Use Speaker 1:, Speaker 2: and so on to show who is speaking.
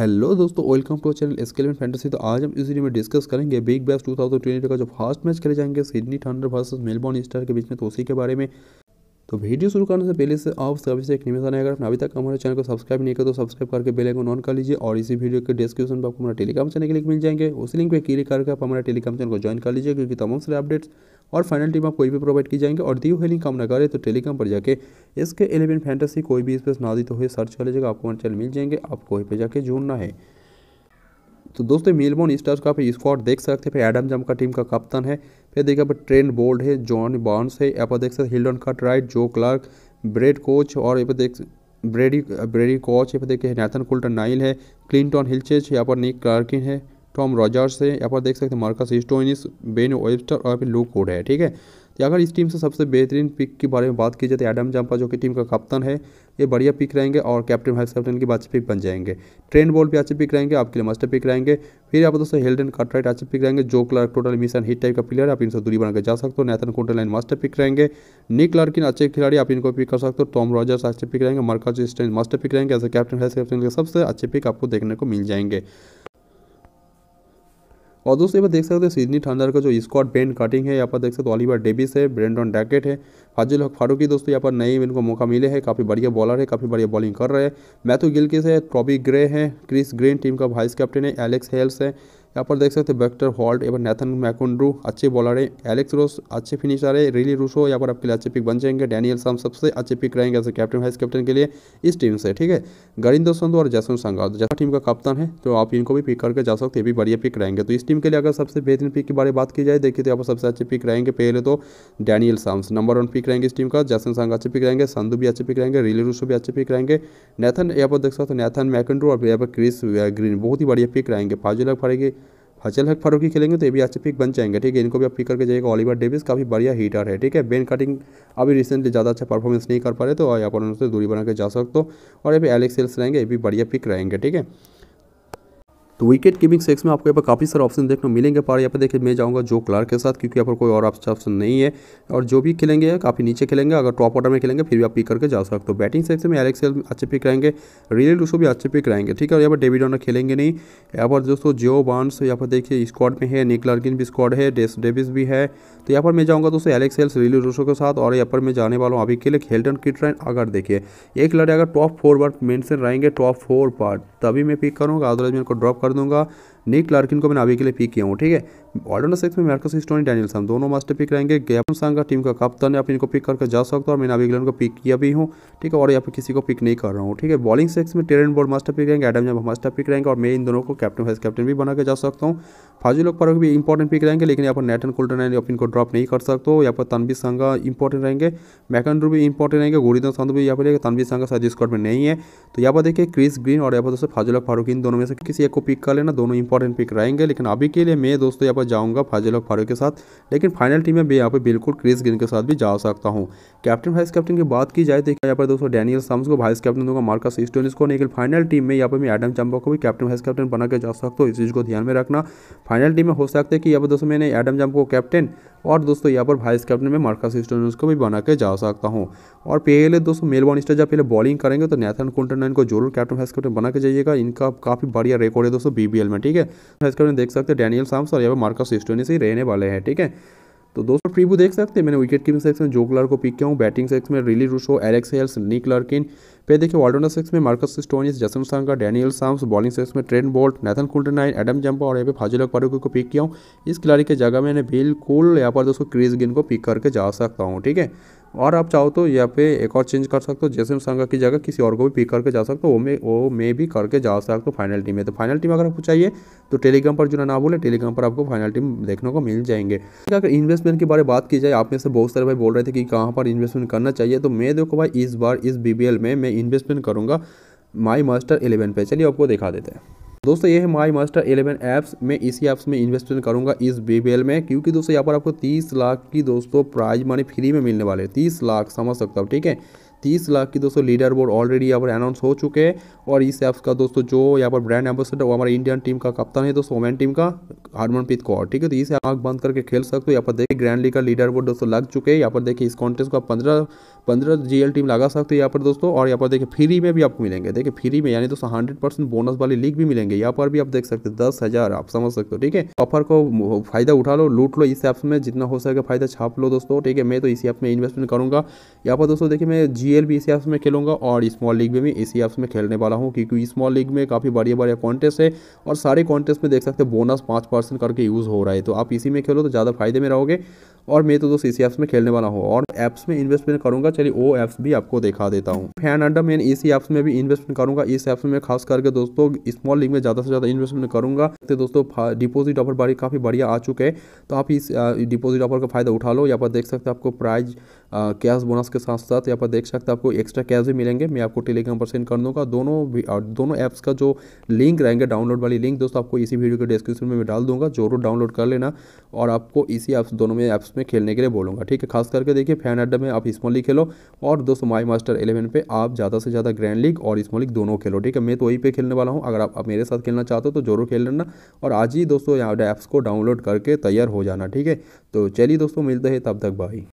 Speaker 1: hello दोस्तों welcome to channel scale fantasy तो आज हम इस वीडियो में डिस्कस करेंगे बिग थाउजेंड 2022 का जो फास्ट मैच खेले जाएंगे Sydney Thunder versus Melbourne star के बीच में तो उसी के बारे में तो वीडियो शुरू करने से पहले से आप सभी से एक निवेदन है अगर आपने अभी तक हमारे चैनल को सब्सक्राइब नहीं किया तो सब्सक्राइब करके बेल आइकन ऑन कर लीजिए और इसी वीडियो के डिस्क्रिप्शन पर आपको हमारा टेलीग्राम चैनल के लिंक मिल जाएंगे उस लिंक पर क्लिक करके आप हमारे टेलीग्राम चैनल को ज्वाइन कर लीजिए क्योंकि तमाम सारे अपडेट्स और फाइनल टीम आप कोई भी प्रोवाइड की जाएंगे और दी हुई लिंक काम ना करें तो टेलीग्राम पर जाकर इसके एलेवन फैंटेसी कोई भी इस पर तो हुए सर्च कर लीजिएगा आपको हमारे चैनल मिल जाएंगे आपको वहीं पर जाकर जुड़ना है तो दोस्तों मेलबोर्न स्टार्स का फिर स्क्वाड देख सकते हैं फिर एडम जम का टीम का कप्तान है फिर देखिए पर ट्रेंड बोल्ड है जॉन बॉन्स है यहाँ पर देख सकते Hilton Cartwright Joe Clarke ब्रेड कोच और यहाँ पर देख ब्रेडी ब्रेडी कोच यहाँ पर देखिए नैथन कुल्टन नाइल है क्लिंटन हिलचेज यहाँ पर निक क्लार्किन है टॉम रॉजर्स है यहाँ पर देख सकते हैं मार्कस स्टोइनिस बेन वेबस्टर और फिर लूक कोड है ठीक है कि अगर इस टीम से सबसे बेहतरीन पिक के बारे में बात की जाए तो एडम जंपा जो कि टीम का कप्तान है ये बढ़िया पिक रहेंगे और कैप्टन वाइस कैप्टन की बात पिक बन जाएंगे ट्रेंड बॉल भी अच्छे पिक रहेंगे आपके लिए मस्टर पिक रहेंगे फिर आप दोस्तों हेल्डन कटराइट अच्छे पिक रहेंगे Joe Clarke total and hit type का प्लेयर आप इनसे दूरी बनाकर जा सकते हो नैथन लाइन मस्टर पिक रहेंगे निक लर्किन अच्छे खिलाड़ी आप इनको पिक कर सकते हो टॉम रॉजर्स अच्छे पिक रहेंगे मर्कज स्टेन मस्टर पिक रहेंगे ऐसे कैप्टन वाइस कैप्टन के सबसे अच्छे पिक आपको देखने को मिल जाएंगे और दोस्तों यहाँ पर देख सकते हो सिडनी थंडर का जो स्कॉट बेन कटिंग है यहाँ पर देख सकते हो ऑलिवर डेविस है ब्रेंडन डैकेट है फाजिल हक फारूकी दोस्तों यहाँ पर नए इनको मौका मिले हैं काफ़ी बढ़िया बॉलर है काफ़ी बढ़िया बॉलिंग कर रहे हैं मैथ्यू गिलकिस है ट्रॉबी ग्रे है क्रिस ग्रीन टीम का वाइस कैप्टन है एलेक्स हेल्स है यहाँ पर देख सकते बैक्टर हॉल्ट एवं नैथन मैकुंड्रू अच्छे बॉलर है एलेक्स रोस अच्छे फिनिशर है रिली रूसो यहाँ पर आपके लिए अच्छे पिक बन जाएंगे डैनियल साम सबसे अच्छे पिक रहेंगे ऐसे कैप्टन वाइस कैप्टन के लिए इस टीम से ठीक है गरिंदर संधु और जैसन संगा जैसा टीम का कप्तान है तो आप इनको भी पिक करके जा सकते भी बढ़िया पिक रहेंगे तो इस टीम के लिए अगर सबसे बेहतरीन पिक के बारे में बात की जाए देखिए तो यहाँ पर सबसे अच्छे पिक रहेंगे पहले तो Daniel Sams number one pick रहेंगे इस टीम का जैसन संघ अच्छे पिक रहेंगे संधु भी अच्छे पिक रहेंगे रिली रूसो भी अच्छे पिक रहेंगे नेथन यहाँ पर देख सकते हो नेथन मैकेंड्रो और यहाँ पर क्रिस ग्रीन बहुत ही बढ़िया पिक रहेंगे फाजिलक फाड़ेगी हचल हक फारूकी खेलेंगे तो ये भी अच्छे पिक बन जाएंगे ठीक है इनको भी आप पिक करके जाइएगा ऑलिवर डेविस काफ़ी बढ़िया हीटर है ठीक है बेन कटिंग अभी रिसेंटली ज़्यादा अच्छा परफॉर्मेंस नहीं कर पा रहे तो पर उनसे दूरी बना के जा सकते हो और ये भी एलेक्स सेल्स रहेंगे ये भी बढ़िया पिक रहेंगे ठीक है तो विकेट कीपिंग सेक्स में आपको यहाँ पर काफ़ी सारे ऑप्शन देखने को मिलेंगे पर यहाँ पर देखिए मैं जाऊँगा जो क्लार्क के साथ क्योंकि यहाँ पर कोई और ऑप्शन नहीं है और जो भी खेलेंगे काफ़ी नीचे खेलेंगे अगर टॉप ऑर्डर में खेलेंगे फिर भी आप पिक करके जा सकते हो बैटिंग तो सेक्स में एलेक्स अच्छे पिक रहेंगे रियल रूसो भी अच्छे पिक रहेंगे ठीक है और यहाँ पर डेविड ऑनर खेलेंगे नहीं यहाँ पर दोस्तों जियो बॉन्स यहाँ पर देखिए स्क्वाड में है निक लार्किन भी स्क्वाड है डेस डेविस भी है तो यहाँ पर मैं जाऊँगा दोस्तों एलेक्स एल्स रियल रूसो के साथ और यहाँ पर मैं जाने वाला हूँ अभी के लिए हेल्टन किट्रैन अगर देखिए एक लड़ाई अगर टॉप फोर पर मेंशन रहेंगे टॉप फोर पार्ट तभी मैं पिक करूँगा अदरवाइज मेरे को ड्रॉप कर कर दूंगा निक लार्किन को मैंने अभी के लिए पिक किया हूँ ठीक है ऑलराउंडर सिक्स में मार्कस स्टोनी डैनियलसन दोनों मास्टर पिक रहेंगे गैपन सांग का टीम का कप्तान है आप इनको पिक करके जा सकते हो और मैंने अभी के उनको पिक किया भी हूँ ठीक है और यहाँ पर किसी को पिक नहीं कर रहा हूँ ठीक है बॉलिंग सेक्स में टेरन बोर्ड मास्टर पिक रहेंगे एडम जब मास्टर पिक रहेंगे और मैं इन दोनों को कैप्टन वाइस कैप्टन भी बना के जा सकता हूँ फाजी लोग पर भी इंपॉर्टेंट पिक रहेंगे लेकिन यहाँ पर नेटन कोल्टन आप इनको ड्रॉप नहीं कर सकते हो यहाँ पर तनवीर सांगा इंपॉर्टेंट रहेंगे मैकनडू भी इंपॉर्टेंट रहेंगे गोरीदन संधु भी यहाँ पर तनबी सांगा शायद स्कॉट में नहीं है तो यहाँ पर देखिए क्रिस ग्रीन और यहाँ पर दोस्तों फाजुल फारूक इन दोनों में से किसी एक को पिक कर लेना दोनों इंपॉर्टेंट पिक रहेंगे लेकिन अभी के लिए मैं दोस्तों यहाँ पर जाऊँगा फाजिल और फारूक के साथ लेकिन फाइनल टीम में मैं यहाँ पर बिल्कुल क्रिस गिन के साथ भी जा सकता हूँ कैप्टन वाइस कैप्टन की बात की जाए तो यहाँ पर दोस्तों डैनियल साम्स को वाइस कैप्टन दूंगा मार्का स्टोनिस को लेकिन फाइनल टीम में यहाँ पर मैं एडम चंपा को भी कैप्टन वाइस कैप्टन बना के जा सकता हूँ इस चीज़ को ध्यान में रखना फाइनल टीम में हो सकता है कि यहाँ पर दोस्तों मैंने एडम जम्प को कैप्टन और दोस्तों यहाँ पर वाइस कैप्टन में मार्का स्टोनिस को भी बना के जा सकता हूँ और पहले दोस्तों मेलबॉर्न स्टार जब पहले बॉलिंग करेंगे तो नेथन कुंटन को जरूर कैप्टन वाइस कैप्टन बना के जाइएगा इनका काफ़ी बढ़िया रिकॉर्ड है दोस्तों बीबीएल में ठीक है है तो इसका देख सकते हैं डैनियल साम्स और यहाँ पर मार्कस स्टोनी से ही रहने वाले हैं ठीक है तो दोस्तों प्रीव्यू देख सकते हैं मैंने विकेट कीपिंग सेक्स में जो क्लर को पिक किया हूँ बैटिंग सेक्स में रिली रूसो एलेक्स हेल्स निक लर्किन पे देखिए ऑलराउंडर सेक्स में Marcus Stoinis Jason Sangha Daniel Sams bowling six में Trent Boult Nathan Coulter-Nile Adam Zampa और यहाँ पे फाजिल फारूक को पिक किया हूँ इस खिलाड़ी के जगह मैंने बिल्कुल यहाँ पर दोस्तों क्रिस गिन को पिक करके जा सकता हूँ ठीक है और आप चाहो तो यहाँ पे एक और चेंज कर सकते हो जैसे संगा की जगह किसी और को भी पिक करके जा सकते हो वो में वो में भी करके जा सकते हो फाइनल टीम में तो फाइनल टीम अगर आपको चाहिए तो टेलीग्राम पर जो ना बोले टेलीग्राम पर आपको फाइनल टीम देखने को मिल जाएंगे अगर इन्वेस्टमेंट के बारे में बात की जाए आप में से बहुत सारे भाई बोल रहे थे कि कहाँ पर इन्वेस्टमेंट करना चाहिए तो मैं देखो भाई इस बार इस बी में मैं इन्वेस्टमेंट करूँगा माई मास्टर इलेवन पे चलिए आपको दिखा देते हैं दोस्तों ये है माई मास्टर 11 ऐप्स मैं इसी ऐप्स में इन्वेस्टमेंट करूंगा इस बीबीएल में क्योंकि दोस्तों यहाँ पर आपको 30 लाख की दोस्तों प्राइज मनी फ्री में मिलने वाले 30 लाख समझ सकता हूँ ठीक है तीस लाख की दोस्तों लीडर बोर्ड ऑलरेडी यहाँ पर अनाउंस हो चुके हैं और इस ऐप्स का दोस्तों जो यहाँ पर ब्रांड एम्बेसडर वो हमारे इंडियन टीम का कप्तान है दोस्तों वोमेन टीम का हरमनप्रीत कौर ठीक है तो इसे आँख बंद करके खेल सकते हो यहाँ पर देखिए ग्रैंड लीग का लीडर बोर्ड दोस्तों लग चुके हैं यहाँ पर देखिए इस कॉन्टेस्ट को आप पंद्रह पंद्रह जी टीम लगा सकते हो यहाँ पर दोस्तों और यहाँ पर देखिए फ्री में भी आपको मिलेंगे देखिए फ्री में यानी दोस्तों हंड्रेड बोनस वाली लीग भी मिलेंगे यहाँ पर भी आप देख सकते दस हजार आप समझ सकते हो ठीक है ऑफर को फायदा उठा लो लूट लो इस ऐप्स में जितना हो सके फायदा छाप लो दोस्तों ठीक है मैं तो इसी ऐप में इन्वेस्टमेंट करूँगा यहाँ पर दोस्तों देखिए मैं जी जी भी इसी आपस में खेलूंगा और स्मॉल लीग में भी इसी आपस में खेलने वाला हूँ क्योंकि स्मॉल लीग में काफ़ी बढ़िया बढ़िया कॉन्टेस्ट है और सारे कॉन्टेस्ट में देख सकते हैं बोनस पाँच परसेंट करके यूज़ हो रहा है तो आप इसी में खेलो तो ज़्यादा फायदे में रहोगे और मैं तो दोस्त इसी ऐप्स में खेलने वाला हूँ और ऐप्स में इन्वेस्टमेंट करूँगा चलिए वो ऐप्स भी आपको दिखा देता हूँ फैन अंडा मैं इसी ऐप्स में भी इन्वेस्टमेंट करूँगा इस ऐप्स में खास करके दोस्तों स्मॉल लिंक में ज़्यादा से ज़्यादा इन्वेस्टमेंट करूँगा तो दोस्तों डिपोजिट ऑफर बड़ी काफ़ी बढ़िया आ चुके हैं तो आप इस डिपोजिट ऑफर का फायदा उठा लो यहाँ पर देख सकते हैं आपको प्राइज कैश बोनस के साथ साथ यहाँ पर देख सकते हैं आपको एक्स्ट्रा कैश भी मिलेंगे मैं आपको टेलीग्राम पर सेंड कर दूँगा दोनों दोनों ऐप्स का जो लिंक रहेंगे डाउनलोड वाली लिंक दोस्तों आपको इसी वीडियो के डिस्क्रिप्शन में मैं डाल दूँगा जरूर डाउनलोड कर लेना और आपको इसी ऐप्स दोनों में ऐप्स में में खेलने के लिए बोलूँगा ठीक है खास करके देखिए फैन अड्डा में आप स्मॉल लीग खेलो और दोस्तों माई मास्टर एलेवन पर आप ज़्यादा से ज़्यादा ग्रैंड लीग और स्मॉल लीग दोनों खेलो ठीक है मैं तो वहीं पर खेलने वाला हूँ अगर आप, मेरे साथ खेलना चाहते हो तो जरूर खेल लेना और आज ही दोस्तों यहाँ ऐप्स को डाउनलोड करके तैयार हो जाना ठीक है तो चलिए दोस्तों मिलते हैं तब तक भाई